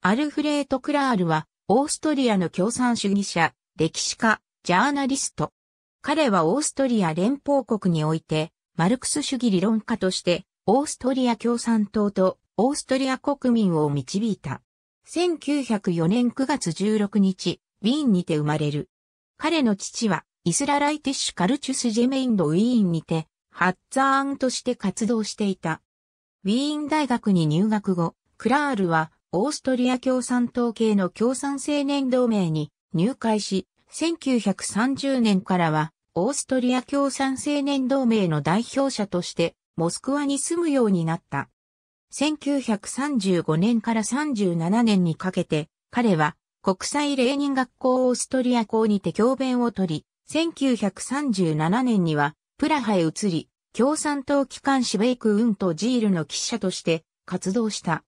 アルフレート・クラールは、オーストリアの共産主義者、歴史家、ジャーナリスト。彼はオーストリア連邦国において、マルクス主義理論家として、オーストリア共産党とオーストリア国民を導いた。1904年9月16日、ウィーンにて生まれる。彼の父は、イスラライティッシュ・カルチュス・ジェメインド・ウィーンにて、ハッザーンとして活動していた。ウィーン大学に入学後、クラールはオーストリア共産党系の共産青年同盟に入会し、1930年からはオーストリア共産青年同盟の代表者としてモスクワに住むようになった。1935年から37年にかけて彼は国際レーニン学校オーストリア校にて教鞭を取り、1937年にはプラハへ移り、共産党機関シベイクンとジールの記者として活動した。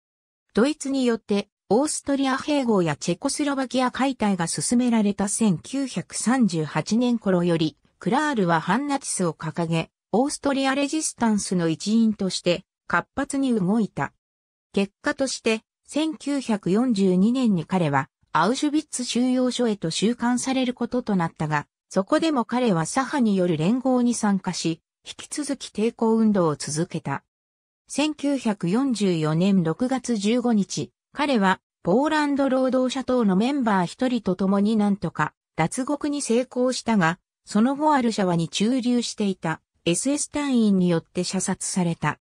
ドイツによってオーストリア併合やチェコスロバキア解体が進められた1938年頃より、クラールはハンナチスを掲げ、オーストリアレジスタンスの一員として活発に動いた。結果として、1942年に彼はアウシュビッツ収容所へと収監されることとなったが、そこでも彼は左派による連合に参加し、引き続き抵抗運動を続けた。1944年6月15日、彼はポーランド労働者党のメンバー一人と共になんとか脱獄に成功したが、その後アルシャワに駐留していた SS 隊員によって射殺された。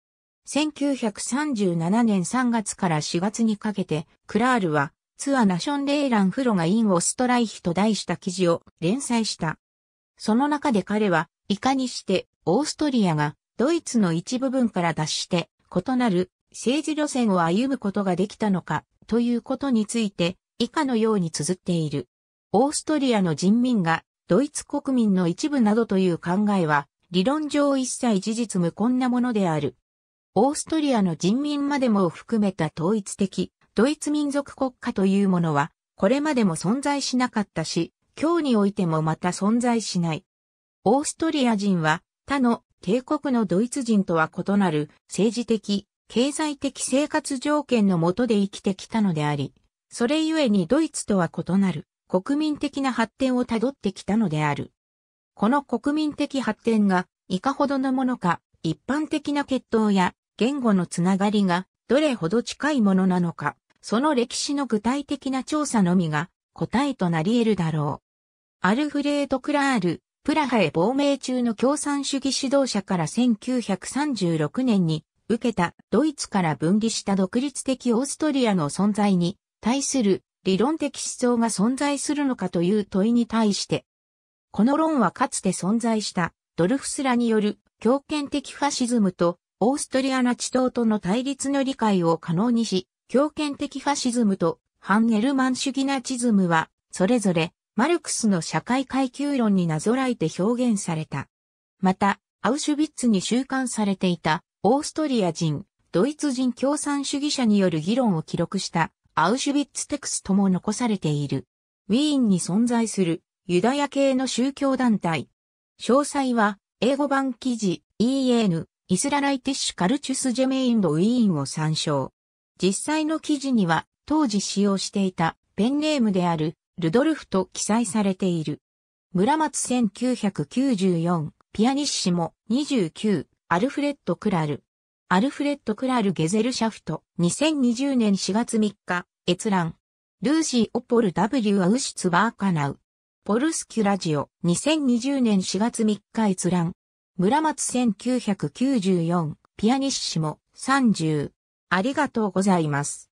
1937年3月から4月にかけて、クラールは、ツアナションレーランフロがインオストライヒと題した記事を連載した。その中で彼は、いかにして、オーストリアが、ドイツの一部分から脱して、異なる政治路線を歩むことができたのかということについて以下のように綴っている。オーストリアの人民がドイツ国民の一部などという考えは理論上一切事実無根なものである。オーストリアの人民までも含めた統一的ドイツ民族国家というものはこれまでも存在しなかったし、今日においてもまた存在しない。オーストリア人は他の帝国のドイツ人とは異なる政治的、経済的生活条件の下で生きてきたのであり、それゆえにドイツとは異なる国民的な発展をたどってきたのである。この国民的発展がいかほどのものか、一般的な血統や言語のつながりがどれほど近いものなのか、その歴史の具体的な調査のみが答えとなり得るだろう。アルフレード・クラール、プラハへ亡命中の共産主義指導者から1936年に受けたドイツから分離した独立的オーストリアの存在に対する理論的思想が存在するのかという問いに対して、この論はかつて存在したドルフスラによる強権的ファシズムとオーストリアナチ党との対立の理解を可能にし、強権的ファシズムとハンゲルマン主義ナチズムはそれぞれマルクスの社会階級論になぞらえて表現された。また、アウシュビッツに収監されていたオーストリア人、ドイツ人共産主義者による議論を記録したアウシュビッツテクストも残されている。ウィーンに存在するユダヤ系の宗教団体。詳細は英語版記事 EN イスラライティッシュカルチュスジェメインドウィーンを参照。実際の記事には当時使用していたペンネームであるルドルフと記載されている。村松1994、ピアニッシモ29、アルフレッド・クラル。アルフレッド・クラル・ゲゼルシャフト、2020年4月3日、閲覧。ルーシー・オポル W アウシツバーカナウ。ポルスキュラジオ、2020年4月3日閲覧。村松1994、ピアニッシモ30。ありがとうございます。